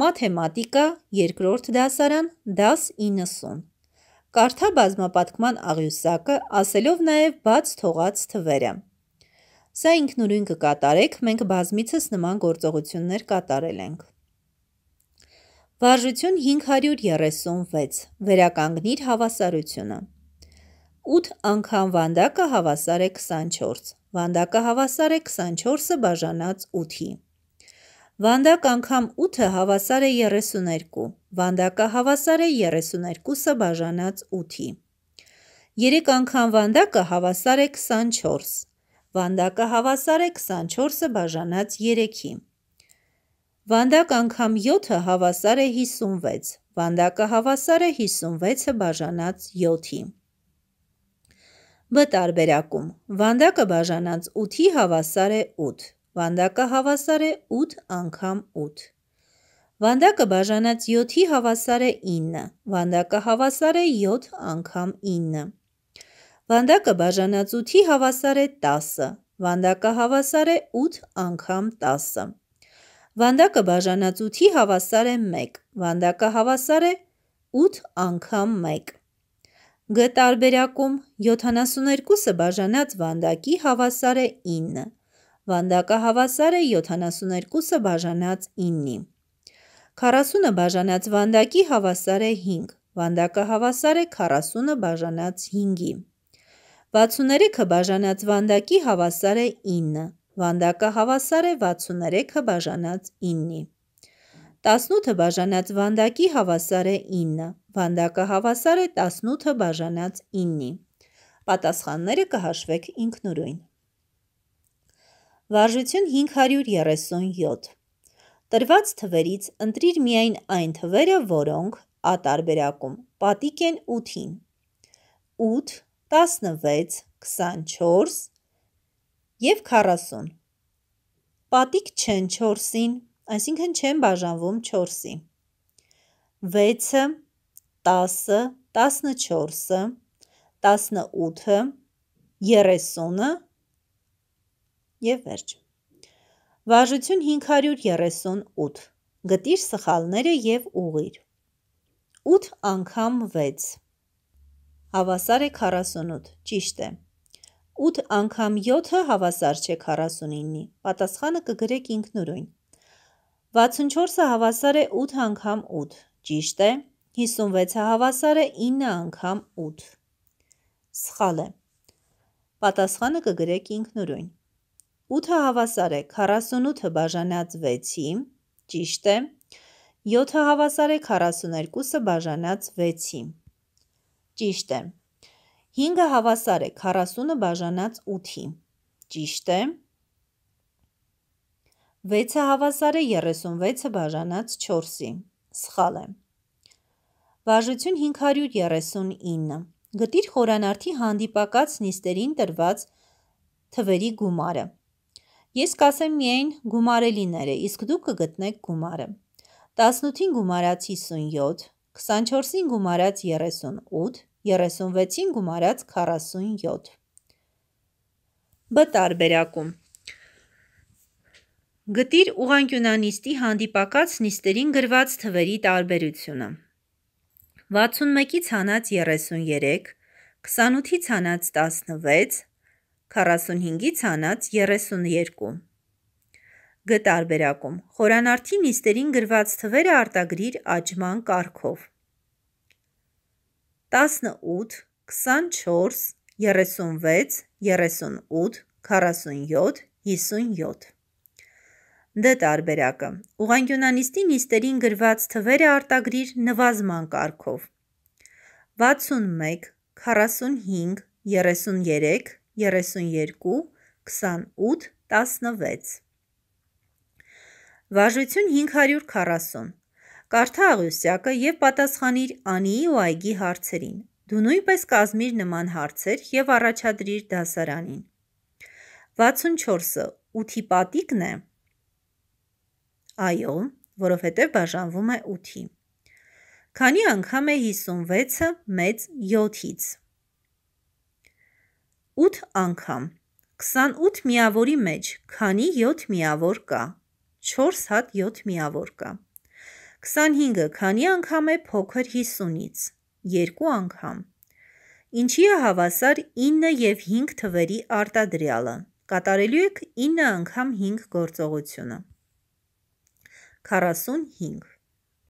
մաթեմատիկա, երկրորդ դասարան, դաս 90։ Կարթա բազմապատկման աղյուսակը ասելով նաև բաց թողած թվերը։ Սա ինքնուրույն կկատարեք, մենք բազմիցս նման գործողություններ կատարել ենք։ Վարժություն 536, վերականգնիր հավասարությունը։ 8 անգամ վանդակը հավասար է 24, վանդակը հավասար է 24-ը բաժանած 8-ի։ Վանդակ անգամ 8-ը հավասար է 32, վանդակը հավասար է 32-ը բաժանած 8-ի։ 3 անգամ վանդակը հավասար է 24, վանդակը հավասար է 24-ը բաժանած 3-ի։ Վանդակ անգամ 7-ը հավասար է 56, վանդակը հավասար է 56-ը բաժանած 7-ի։ Բ տարբերակում, վանդակը բաժանած 8-ի հավասար է 8, Վանդակը հավասար է 8 անգամ 8։ Վանդակը բաժանած 7-ի հավասար է 9։ Վանդակը հավասար է 7 անգամ 9։ Վանդակը բաժանած 8-ի հավասար է 10-ը։ Վանդակը հավասար է 8 անգամ 10-ը։ Վանդակը բաժանած 8-ի հավասար է 1։ Վանդակը հավասար է 8 անգամ 1։ Գ տարբերակում 72-ը բաժանած վանդակի հավասար է 9։ Վանդակը հավասար է 72-ը բաժանած 9-ի։ 40-ը բաժանած վանդակի հավասար է 5, վանդակը հավասար է 40-ը բաժանած 5-ի։ 63-ը բաժանած վանդակի հավասար է 9, վանդակը հավասար է 63-ը բաժանած 9-ի։ 18-ը բաժանած վանդակի հավասար է 9, վանդակը հավասար է 18-ը բաժանած 9-ի։ Պատասխանները կհաշվեք ինքնուրույն։ Վարժություն 537։ Տրված թվերից ընտրիր միայն այն թվերը, որոնք ա տարբերակում պատիկ են 8-ին։ 8, 16, 24 և 40։ Պատիկ չեն 4-ին, այսինքն չեն բաժանվում 4-ի։ 6-ը, 10-ը, 14-ը, 18-ը, 30-ը Եվ վերջ։ Վարժություն 538։ Գտիր սխալները եւ ուղիր։ 8 անգամ 6։ Հավասար է 48։ Ճիշտ է։ 8 անգամ 7-ը հավասար չէ 49-ի։ Պատասխանը կգրեք ինքնուրույն։ 64-ը հավասար է 8 անգամ 8։ Ճիշտ է։ 56-ը հավասար է 9 անգամ 8։ Սխալ է։ Պատասխանը կգրեք ինքնուրույն։ 8-ը հավասար է 48-ը բաժանած 6-ի, ճիշտ է, 7-ը հավասար է 42-ը բաժանած 6-ի, ճիշտ է, 5-ը հավասար է 40-ը բաժանած 8-ի, ճիշտ է, 6-ը հավասար է 36-ը բաժանած 4-ի, սխալ է, վաժություն 539, գտիր խորանարդի հանդիպակաց նիստերին տրված թվերի գումարը, Ես կասեմ միայն գումարելիները, իսկ դուք կգտնեք գումարը։ 18-ին գումարած 57, 24-ին գումարած 38, 36-ին գումարած 47։ Բ տարբերակում Գտիր ուղանկյունանիստի հանդիպակաց նիստերին գրված թվերի տարբերությունը։ 61-ից հանած 33, 28-ից հանած 16, 45-ից հանած 32։ Գ տարբերակում խորանարդի նիստերին գրված թվերը արտագրիր աճման կարգով։ 18, 24, 36, 38, 47, 57 Դ տարբերակը ուղանյունանիստի նիստերին գրված թվերը արտագրիր նվազման կարգով 61, 45, 33, 32 28 16 Վարժություն 540 Կարդա աղյուսյակը եւ պատասխանիր Անիի ու Այգի հարցերին։ Դու նույնպես կազմիր նման հարցեր եւ առաջադրիր դասարանին։ 64-ը 8-ի պատիկն է։ Այո, որովհետև բաժանվում է 8-ի։ Քանի անգամ է 56-ը մեծ 7-ից։ 8 անգամ։ 28 միավորի մեջ քանի 7 միավոր կա։ 4 հատ 7 միավոր կա։ 25-ը քանի անգամ է փոքր 50-ից։ 2 անգամ։ Ինչի է հավասար 9 եւ 5 թվերի արտադրյալը։ Կատարելու եք 9 անգամ 5 գործողությունը։ 45